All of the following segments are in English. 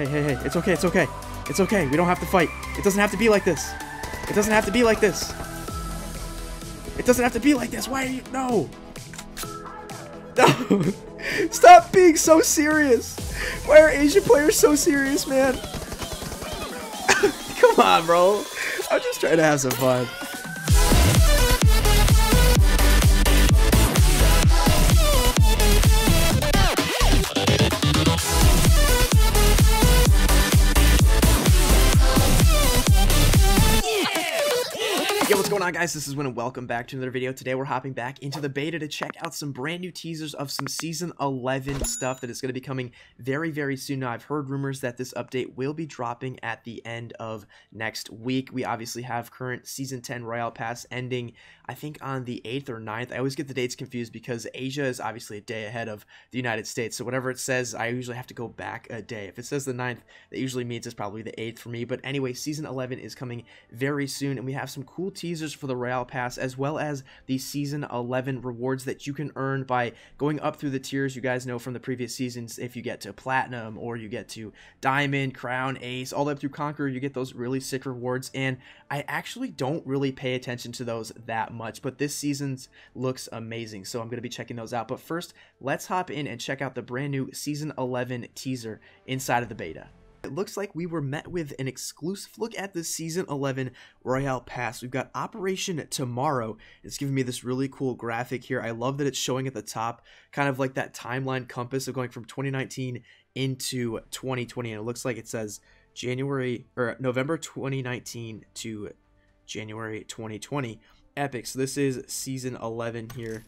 Hey, hey, hey, it's okay, it's okay. It's okay, we don't have to fight. It doesn't have to be like this. It doesn't have to be like this. It doesn't have to be like this. Why are you... No. No. Stop being so serious. Why are Asian players so serious, man? Come on, bro. I'm just trying to have some fun. guys, this is when and welcome back to another video. Today we're hopping back into the beta to check out some brand new teasers of some Season 11 stuff that is going to be coming very, very soon. Now, I've heard rumors that this update will be dropping at the end of next week. We obviously have current Season 10 Royale Pass ending I think on the 8th or 9th. I always get the dates confused because Asia is obviously a day ahead of the United States. So whatever it says, I usually have to go back a day. If it says the 9th, that usually means it's probably the 8th for me. But anyway, season 11 is coming very soon and we have some cool teasers for the Royale Pass as well as the season 11 rewards that you can earn by going up through the tiers. You guys know from the previous seasons if you get to platinum or you get to diamond, crown, ace, all the way up through conqueror, you get those really sick rewards and I actually don't really pay attention to those that much much, but this season's looks amazing. So I'm going to be checking those out. But first, let's hop in and check out the brand new season 11 teaser inside of the beta. It looks like we were met with an exclusive look at the Season 11 Royale Pass. We've got Operation Tomorrow. It's giving me this really cool graphic here. I love that it's showing at the top, kind of like that timeline compass of going from 2019 into 2020. And it looks like it says January or November 2019 to January 2020 epic. So this is season 11 here.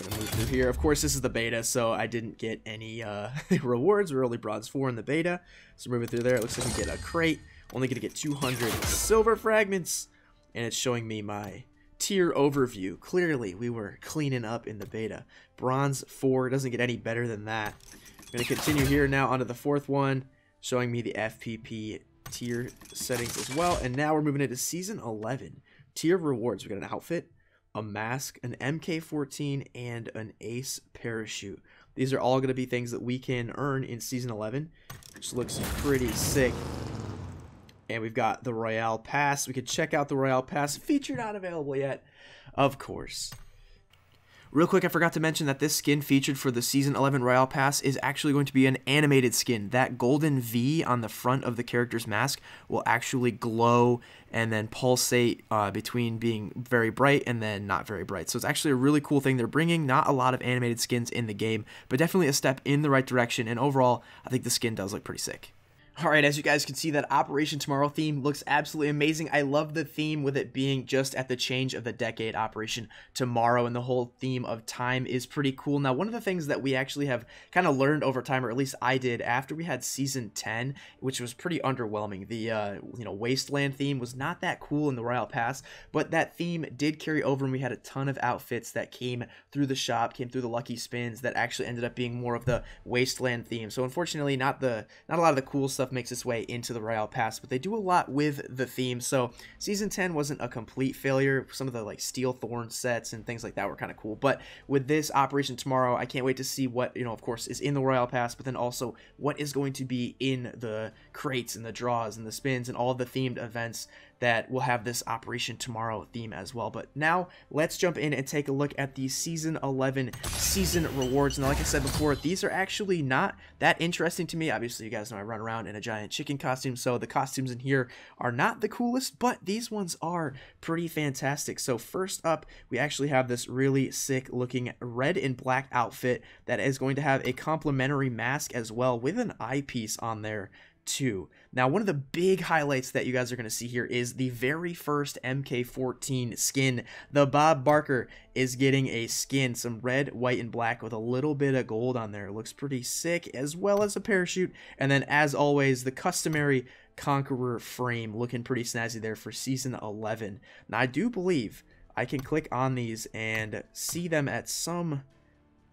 gonna move through here. Of course, this is the beta, so I didn't get any uh, rewards. We're only bronze 4 in the beta. So moving through there, it looks like we get a crate. Only gonna get 200 silver fragments. And it's showing me my tier overview. Clearly, we were cleaning up in the beta. Bronze 4 doesn't get any better than that. I'm going to continue here now onto the fourth one, showing me the FPP tier settings as well. And now we're moving into Season 11. Tier rewards. We got an outfit, a mask, an MK14, and an Ace parachute. These are all going to be things that we can earn in Season 11, which looks pretty sick. And we've got the Royale Pass. We could check out the Royale Pass. Feature not available yet, of course. Real quick, I forgot to mention that this skin featured for the Season 11 Royale Pass is actually going to be an animated skin. That golden V on the front of the character's mask will actually glow and then pulsate uh, between being very bright and then not very bright. So it's actually a really cool thing they're bringing. Not a lot of animated skins in the game, but definitely a step in the right direction. And overall, I think the skin does look pretty sick. All right, as you guys can see, that Operation Tomorrow theme looks absolutely amazing. I love the theme with it being just at the change of the decade, Operation Tomorrow, and the whole theme of time is pretty cool. Now, one of the things that we actually have kind of learned over time, or at least I did, after we had season 10, which was pretty underwhelming, the uh, you know wasteland theme was not that cool in the Royal Pass, but that theme did carry over, and we had a ton of outfits that came through the shop, came through the lucky spins that actually ended up being more of the wasteland theme. So unfortunately, not the not a lot of the cool stuff stuff makes its way into the Royale Pass, but they do a lot with the theme. So season 10 wasn't a complete failure. Some of the like steel thorn sets and things like that were kind of cool. But with this Operation Tomorrow, I can't wait to see what, you know, of course, is in the Royale Pass, but then also what is going to be in the crates and the draws and the spins and all the themed events that will have this Operation Tomorrow theme as well. But now let's jump in and take a look at the Season 11 Season Rewards. Now, like I said before, these are actually not that interesting to me. Obviously, you guys know I run around in a giant chicken costume, so the costumes in here are not the coolest, but these ones are pretty fantastic. So first up, we actually have this really sick looking red and black outfit that is going to have a complimentary mask as well with an eyepiece on there 2. Now, one of the big highlights that you guys are going to see here is the very first MK14 skin. The Bob Barker is getting a skin, some red, white, and black with a little bit of gold on there. It looks pretty sick, as well as a parachute. And then, as always, the customary Conqueror frame looking pretty snazzy there for Season 11. Now, I do believe I can click on these and see them at some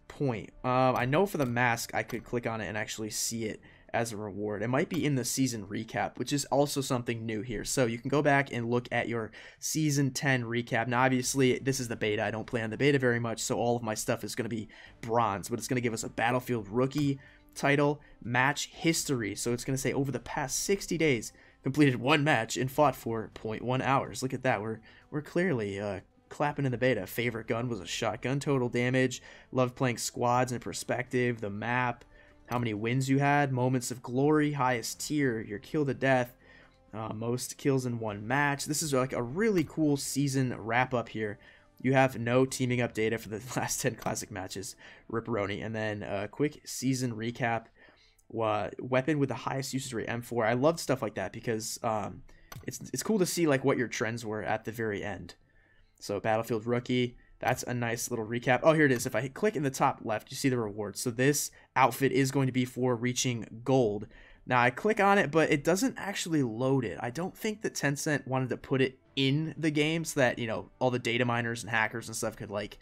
point. Uh, I know for the mask, I could click on it and actually see it as a reward. It might be in the season recap, which is also something new here. So you can go back and look at your season 10 recap. Now, obviously, this is the beta. I don't play on the beta very much, so all of my stuff is going to be bronze, but it's going to give us a Battlefield rookie title match history. So it's going to say over the past 60 days, completed one match and fought for 0.1 hours. Look at that. We're we're clearly uh, clapping in the beta. Favorite gun was a shotgun. Total damage. Loved playing squads and perspective. The map how many wins you had, moments of glory, highest tier, your kill to death, uh, most kills in one match. This is like a really cool season wrap up here. You have no teaming up data for the last 10 classic matches, Ripperoni, and then a quick season recap. weapon with the highest usage rate, M4. I love stuff like that because um, it's it's cool to see like what your trends were at the very end. So Battlefield Rookie, that's a nice little recap. Oh, here it is. If I hit click in the top left, you see the rewards. So this outfit is going to be for reaching gold. Now I click on it, but it doesn't actually load it. I don't think that Tencent wanted to put it in the game so that, you know, all the data miners and hackers and stuff could like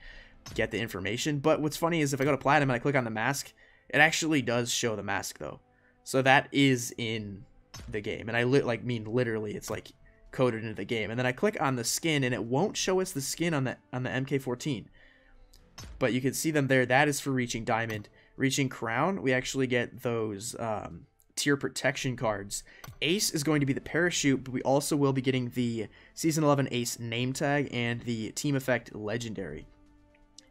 get the information. But what's funny is if I go to platinum and I click on the mask, it actually does show the mask though. So that is in the game. And I li- like mean literally it's like coded into the game. And then I click on the skin and it won't show us the skin on the on the MK14. But you can see them there. That is for reaching diamond. Reaching crown, we actually get those um, tier protection cards. Ace is going to be the parachute, but we also will be getting the season 11 Ace name tag and the team effect legendary.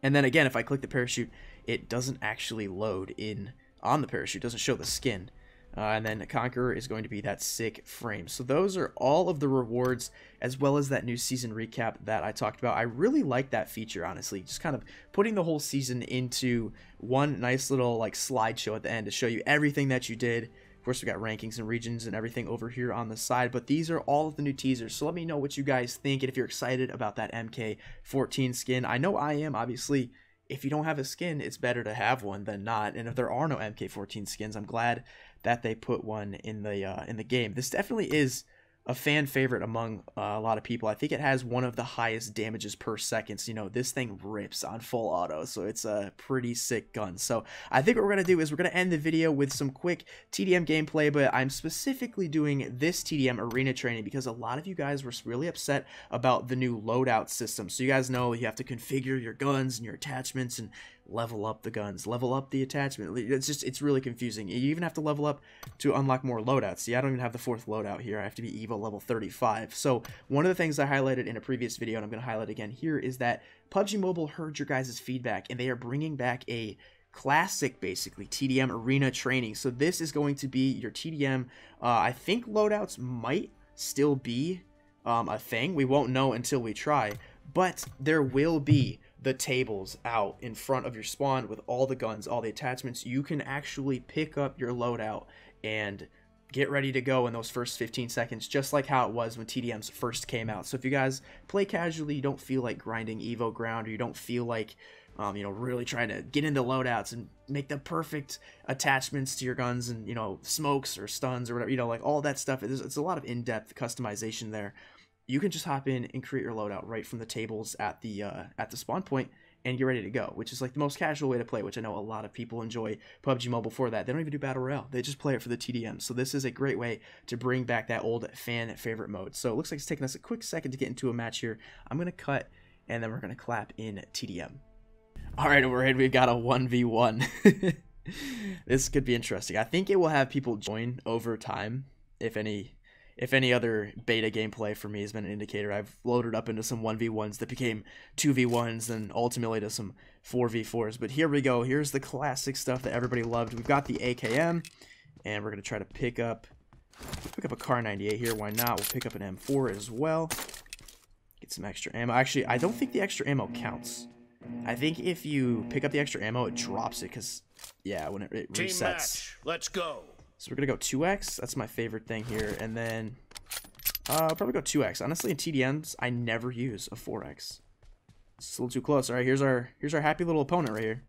And then again, if I click the parachute, it doesn't actually load in on the parachute, doesn't show the skin. Uh, and then Conqueror is going to be that sick frame. So those are all of the rewards as well as that new season recap that I talked about. I really like that feature, honestly. Just kind of putting the whole season into one nice little like slideshow at the end to show you everything that you did. Of course, we got rankings and regions and everything over here on the side, but these are all of the new teasers. So let me know what you guys think and if you're excited about that MK14 skin. I know I am, obviously if you don't have a skin, it's better to have one than not. And if there are no MK14 skins, I'm glad that they put one in the uh, in the game. This definitely is a fan favorite among uh, a lot of people. I think it has one of the highest damages per second. So, you know, this thing rips on full auto, so it's a pretty sick gun. So I think what we're going to do is we're going to end the video with some quick TDM gameplay, but I'm specifically doing this TDM arena training because a lot of you guys were really upset about the new loadout system. So you guys know you have to configure your guns and your attachments and level up the guns, level up the attachment. It's just, it's really confusing. You even have to level up to unlock more loadouts. See, I don't even have the fourth loadout here. I have to be evil level 35. So one of the things I highlighted in a previous video, and I'm going to highlight again here, is that PUBG Mobile heard your guys' feedback, and they are bringing back a classic basically TDM arena training. So this is going to be your TDM. Uh, I think loadouts might still be um, a thing. We won't know until we try, but there will be the tables out in front of your spawn with all the guns, all the attachments, you can actually pick up your loadout and get ready to go in those first 15 seconds, just like how it was when TDMs first came out. So if you guys play casually, you don't feel like grinding Evo ground, or you don't feel like um, you know, really trying to get into loadouts and make the perfect attachments to your guns and, you know, smokes or stuns or whatever, you know, like all that stuff. It's, it's a lot of in-depth customization there you can just hop in and create your loadout right from the tables at the uh, at the spawn point and you're ready to go, which is like the most casual way to play, which I know a lot of people enjoy PUBG Mobile for that. They don't even do Battle Royale, they just play it for the TDM. So, this is a great way to bring back that old fan favorite mode. So, it looks like it's taking us a quick second to get into a match here. I'm going to cut and then we're going to clap in TDM. All right, right, we're in. we've got a 1v1. this could be interesting. I think it will have people join over time if any if any other beta gameplay for me has been an indicator, I've loaded up into some 1v1s that became 2v1s and ultimately to some 4v4s. But here we go. Here's the classic stuff that everybody loved. We've got the AKM, and we're going to try to pick up pick up a car 98 here. Why not? We'll pick up an M4 as well. Get some extra ammo. Actually, I don't think the extra ammo counts. I think if you pick up the extra ammo, it drops it because, yeah, when it, it resets. Team match. Let's go. So we're going to go 2x. That's my favorite thing here. And then uh, I'll probably go 2x. Honestly, in TDMs, I never use a 4x. It's a little too close. All right, here's our here's our happy little opponent right here.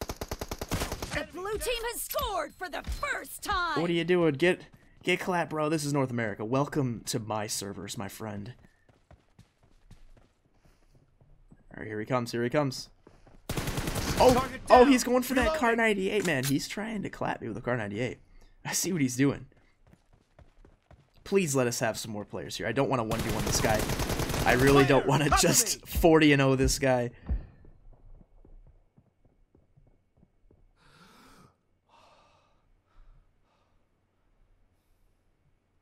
The blue team has scored for the first time. What are you doing? Get get clap, bro. This is North America. Welcome to my servers, my friend. All right, here he comes. Here he comes. Oh, oh, he's going for that car 98, man. He's trying to clap me with a car 98. I see what he's doing. Please let us have some more players here. I don't want to 1v1 this guy. I really don't want to just 40 and 0 this guy.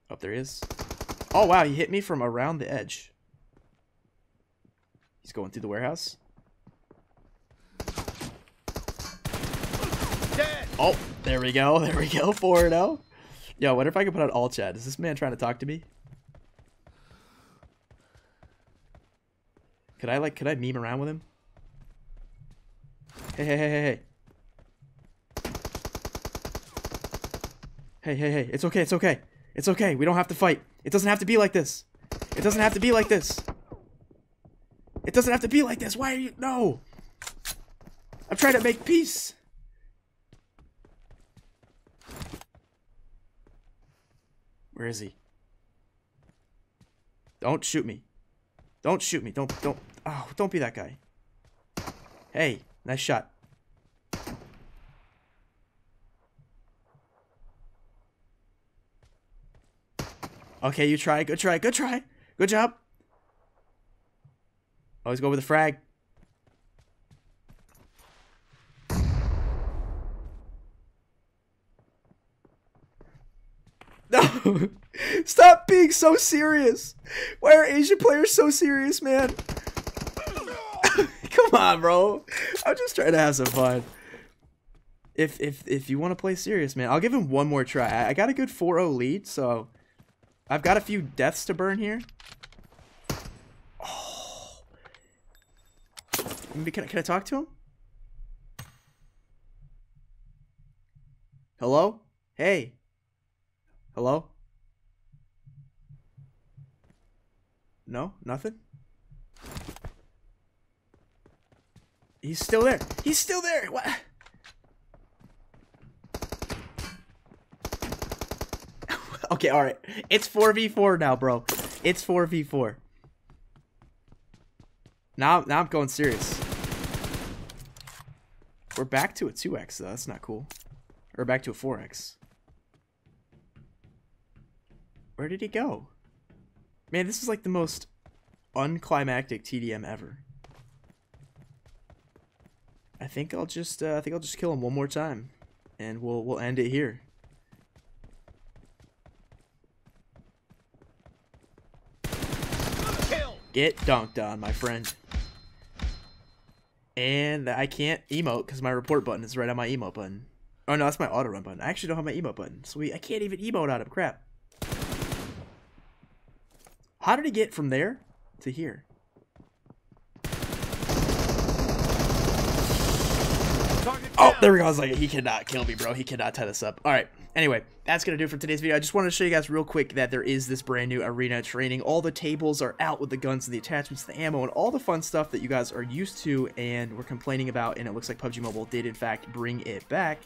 Up oh, there he is. Oh wow, he hit me from around the edge. He's going through the warehouse. Oh, there we go. There we go. 4 0. Yo, wonder if I can put out all chat. Is this man trying to talk to me? Could I, like, could I meme around with him? Hey, hey, hey, hey, hey. Hey, hey, hey. It's okay. It's okay. It's okay. We don't have to fight. It doesn't have to be like this. It doesn't have to be like this. It doesn't have to be like this. Why are you? No. I'm trying to make peace. Where is he? Don't shoot me. Don't shoot me. Don't, don't, oh, don't be that guy. Hey, nice shot. Okay, you try. Good try. Good try. Good job. Always go with the frag. No. Stop being so serious. Why are Asian players so serious, man? Come on, bro. I'm just trying to have some fun. If if if you want to play serious, man, I'll give him one more try. I got a good 4-0 lead, so I've got a few deaths to burn here. Oh. Can, I, can I talk to him? Hello? Hey. Hello? No? Nothing? He's still there. He's still there. What? okay, all right. It's 4v4 now, bro. It's 4v4. Now, now I'm going serious. We're back to a 2x, though. That's not cool. Or back to a 4x. Where did he go? Man, this is like the most unclimactic TDM ever. I think I'll just uh, I think I'll just kill him one more time, and we'll we'll end it here. Kill. Get dunked on, my friend. And I can't emote because my report button is right on my emote button. Oh no, that's my auto run button. I actually don't have my emote button, so we, I can't even emote on him. Crap. How did he get from there to here? Oh, there we go. I was like, he cannot kill me, bro. He cannot tie this up. All right. Anyway, that's going to do it for today's video. I just wanted to show you guys real quick that there is this brand new arena training. All the tables are out with the guns and the attachments, the ammo, and all the fun stuff that you guys are used to and were complaining about, and it looks like PUBG Mobile did, in fact, bring it back.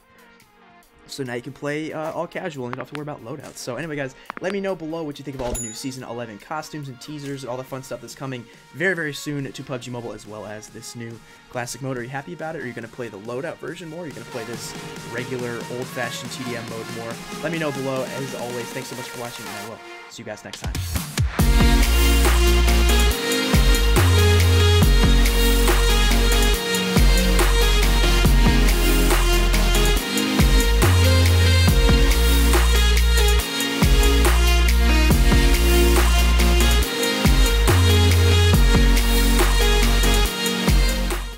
So now you can play uh, all casual and you don't have to worry about loadouts. So anyway, guys, let me know below what you think of all the new Season 11 costumes and teasers and all the fun stuff that's coming very, very soon to PUBG Mobile as well as this new classic mode. Are you happy about it? Are you going to play the loadout version more? Are you going to play this regular, old-fashioned TDM mode more? Let me know below. As always, thanks so much for watching, and I will see you guys next time.